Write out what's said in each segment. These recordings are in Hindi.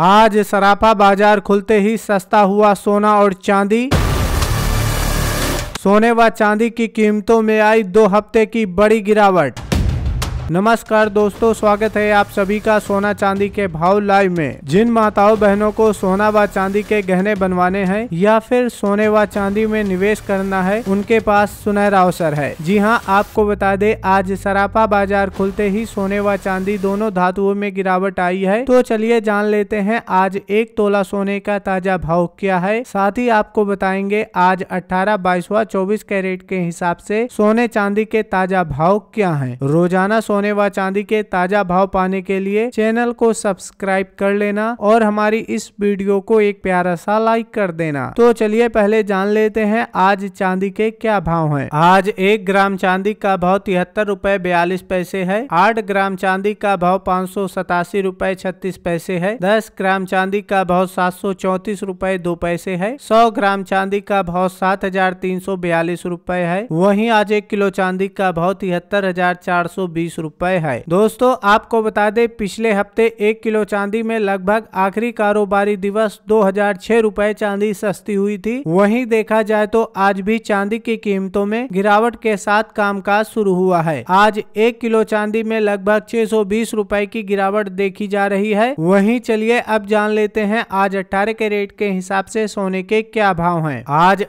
आज सरापा बाजार खुलते ही सस्ता हुआ सोना और चांदी सोने व चांदी की कीमतों में आई दो हफ्ते की बड़ी गिरावट नमस्कार दोस्तों स्वागत है आप सभी का सोना चांदी के भाव लाइव में जिन माताओं बहनों को सोना व चांदी के गहने बनवाने हैं या फिर सोने व चांदी में निवेश करना है उनके पास सुनहरा अवसर है जी हाँ आपको बता दे आज सरापा बाजार खुलते ही सोने व चांदी दोनों धातुओं में गिरावट आई है तो चलिए जान लेते हैं आज एक तोला सोने का ताजा भाव क्या है साथ ही आपको बताएंगे आज अठारह बाईस व चौबीस कैरेट के हिसाब से सोने चांदी के ताजा भाव क्या है रोजाना सोने सोने व चांदी के ताजा भाव पाने के लिए चैनल को सब्सक्राइब कर लेना और हमारी इस वीडियो को एक प्यारा सा लाइक कर देना तो चलिए पहले जान लेते हैं आज चांदी के क्या भाव है आज एक ग्राम चांदी का भाव तिहत्तर रूपए बयालीस पैसे है आठ ग्राम चांदी का भाव पाँच सौ सतासी रूपए छत्तीस पैसे है दस ग्राम चांदी का भाव सात सौ चौतीस रूपए दो पैसे है सौ ग्राम चांदी का भाव सात हजार तीन सौ बयालीस रूपए है वही आज एक किलो चांदी का भाव तिहत्तर हजार चार सौ बीस रुपए है दोस्तों आपको बता दें पिछले हफ्ते एक किलो चांदी में लगभग आखिरी कारोबारी दिवस दो हजार चांदी सस्ती हुई थी वहीं देखा जाए तो आज भी चांदी की कीमतों में गिरावट के साथ कामकाज शुरू हुआ है आज एक किलो चांदी में लगभग छह सौ बीस रूपए की गिरावट देखी जा रही है वही चलिए अब जान लेते हैं आज अट्ठारह रेट के हिसाब से सोने के क्या भाव हैं आज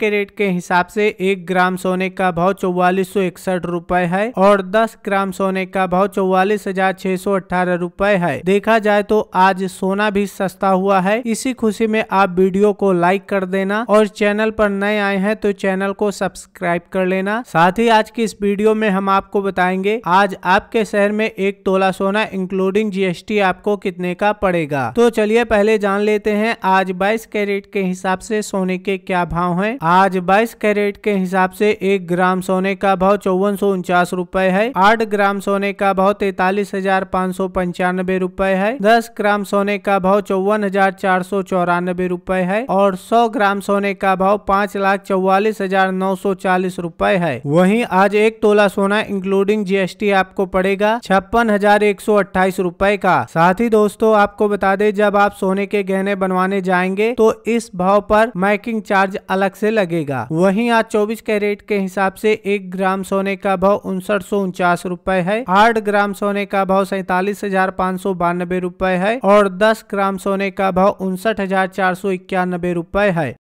के रेट के हिसाब से एक ग्राम सोने का भाव चौवालीस सौ इकसठ रूपए है और 10 ग्राम सोने का भाव चौवालीस हजार छह सौ अठारह रूपए है देखा जाए तो आज सोना भी सस्ता हुआ है इसी खुशी में आप वीडियो को लाइक कर देना और चैनल पर नए आए हैं तो चैनल को सब्सक्राइब कर लेना साथ ही आज की इस वीडियो में हम आपको बताएंगे आज आपके शहर में एक तोला सोना इंक्लूडिंग जीएसटी आपको कितने का पड़ेगा तो चलिए पहले जान लेते हैं आज बाईस कैरेट के हिसाब से सोने के क्या भाव है आज बाईस कैरेट के हिसाब से एक ग्राम सोने का भाव चौवन सौ उनचास रूपए है आठ ग्राम ग्राम सोने का भाव तैतालीस हजार पाँच सौ पंचानबे रूपए है दस ग्राम सोने का भाव चौवन हजार चार सौ चौरानबे रूपए है और सौ ग्राम सोने का भाव पाँच लाख चौवालीस हजार नौ सौ चालीस रूपए है वही आज एक तोला सोना इंक्लूडिंग जीएसटी आपको पड़ेगा छप्पन हजार एक सौ अट्ठाईस रूपए का साथ ही दोस्तों आपको बता दे जब आप सोने के गहने बनवाने जाएंगे तो इस भाव पर मैकिंग चार्ज अलग से लगेगा वहीं आज 24 कैरेट के हिसाब से एक ग्राम सोने का भाव उनसठ सौ उनचास रूपए रूपए है आठ ग्राम सोने का भाव सैतालीस हजार पाँच सौ बानबे रूपए है और दस ग्राम सोने का भाव उनसठ हजार चार सौ इक्यानबे रूपए है